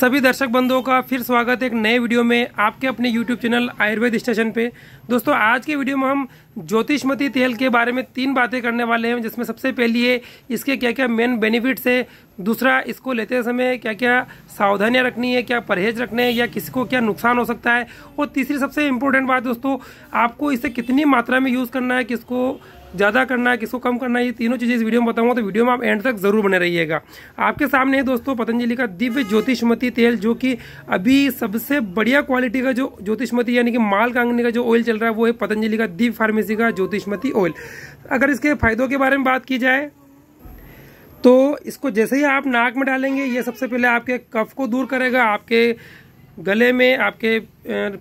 सभी दर्शक बंधुओं का फिर स्वागत एक नए वीडियो में आपके अपने YouTube चैनल आयुर्वेद स्टेशन पे दोस्तों आज के वीडियो में हम ज्योतिषमती तेल के बारे में तीन बातें करने वाले हैं जिसमें सबसे पहली है इसके क्या क्या मेन बेनिफिट्स है दूसरा इसको लेते समय क्या क्या सावधानियां रखनी है क्या परहेज रखने हैं या किसी को क्या नुकसान हो सकता है और तीसरी सबसे इम्पोर्टेंट बात दोस्तों आपको इसे कितनी मात्रा में यूज़ करना है किसको ज़्यादा करना है किसको कम करना है ये तीनों चीज़ें इस वीडियो में बताऊँगा तो वीडियो में आप एंड तक ज़रूर बने रहिएगा आपके सामने है दोस्तों पतंजलि का दिव्य ज्योतिषमती तेल जो कि अभी सबसे बढ़िया क्वालिटी का जो ज्योतिषमती यानी कि माल कांगने का जो ऑयल चल रहा है वो है पतंजलि का दिव्य फार्मेसी का ज्योतिषमती ऑयल अगर इसके फायदों के बारे में बात की जाए तो इसको जैसे ही आप नाक में डालेंगे ये सबसे पहले आपके कफ को दूर करेगा आपके गले में आपके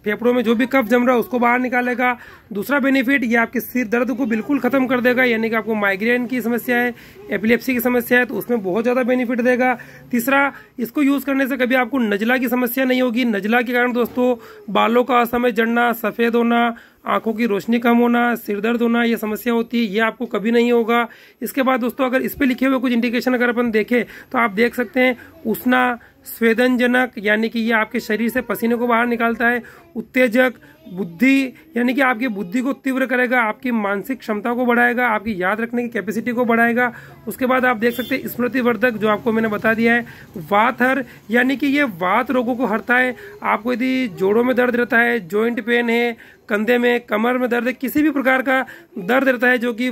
फेफड़ों में जो भी कफ जम रहा है उसको बाहर निकालेगा दूसरा बेनिफिट ये आपके सिर दर्द को बिल्कुल ख़त्म कर देगा यानी कि आपको माइग्रेन की समस्या है एपिलेप्सी की समस्या है तो उसमें बहुत ज़्यादा बेनिफिट देगा तीसरा इसको यूज़ करने से कभी आपको नजला की समस्या नहीं होगी नजला के कारण दोस्तों बालों का असमय जड़ना सफ़ेद होना आंखों की रोशनी कम होना सिर दर्द होना ये समस्या होती है ये आपको कभी नहीं होगा इसके बाद दोस्तों अगर इस पर लिखे हुए कुछ इंडिकेशन अगर अपन देखें तो आप देख सकते हैं उसना स्वेदनजनक यानी कि यह आपके शरीर से पसीने को बाहर निकालता है उत्तेजक बुद्धि यानी कि आपकी बुद्धि को तीव्र करेगा आपकी मानसिक क्षमता को बढ़ाएगा आपकी याद रखने की कैपेसिटी को बढ़ाएगा उसके बाद आप देख सकते हैं स्मृतिवर्धक जो आपको मैंने बता दिया है हर यानी कि ये वात रोगों को हरता है आपको यदि जोड़ों में दर्द रहता है जॉइंट पेन है कंधे में कमर में दर्द किसी भी प्रकार का दर्द रहता है जो कि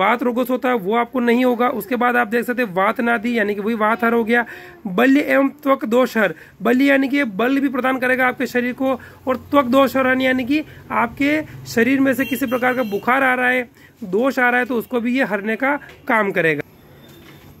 वात रोगों से होता है वो आपको नहीं होगा उसके बाद आप देख सकते हैं वात नादी यानी कि वही वात हर हो गया बल्य एवं त्वक दोष हर बल्य यानी कि बल भी प्रदान करेगा आपके शरीर को और त्वक दोष हर यानी यानी कि आपके शरीर में से किसी प्रकार का बुखार आ रहा है दोष आ रहा है तो उसको भी ये हरने का काम करेगा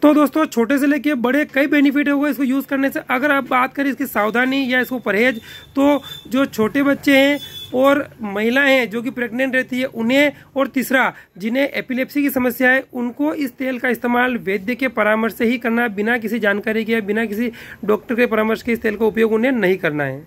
तो दोस्तों छोटे से लेके बड़े कई बेनिफिट होगा इसको यूज़ करने से अगर आप बात करें इसकी सावधानी या इसको परहेज तो जो छोटे बच्चे हैं और महिलाएं हैं जो कि प्रेग्नेंट रहती है उन्हें और तीसरा जिन्हें एपिलेप्सी की समस्या है उनको इस तेल का इस्तेमाल वैद्य के परामर्श से ही करना है बिना किसी जानकारी के बिना किसी डॉक्टर के परामर्श के इस तेल का उपयोग उन्हें नहीं करना है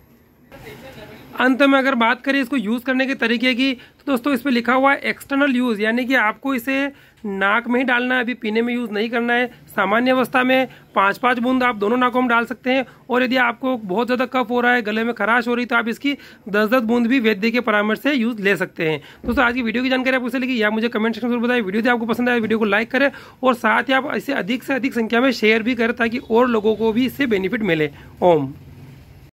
अंत में अगर बात करें इसको यूज़ करने के तरीके की तो दोस्तों इस पर लिखा हुआ है एक्सटर्नल यूज़ यानी कि आपको इसे नाक में ही डालना है अभी पीने में यूज़ नहीं करना है सामान्य अवस्था में पाँच पाँच बूंद आप दोनों नाकों में डाल सकते हैं और यदि आपको बहुत ज़्यादा कफ हो रहा है गले में खराश हो रही है तो आप इसकी दस दस बूंद भी वैद्य के परामर्श से यूज़ ले सकते हैं दोस्तों आज की वीडियो की जानकारी आपको लगी या मुझे कमेंट सेक्शन में बताएं वीडियो आपको पसंद आए वीडियो को लाइक करें और साथ ही आप इसे अधिक से अधिक संख्या में शेयर भी करें ताकि और लोगों को भी इससे बेनिफिट मिले ओम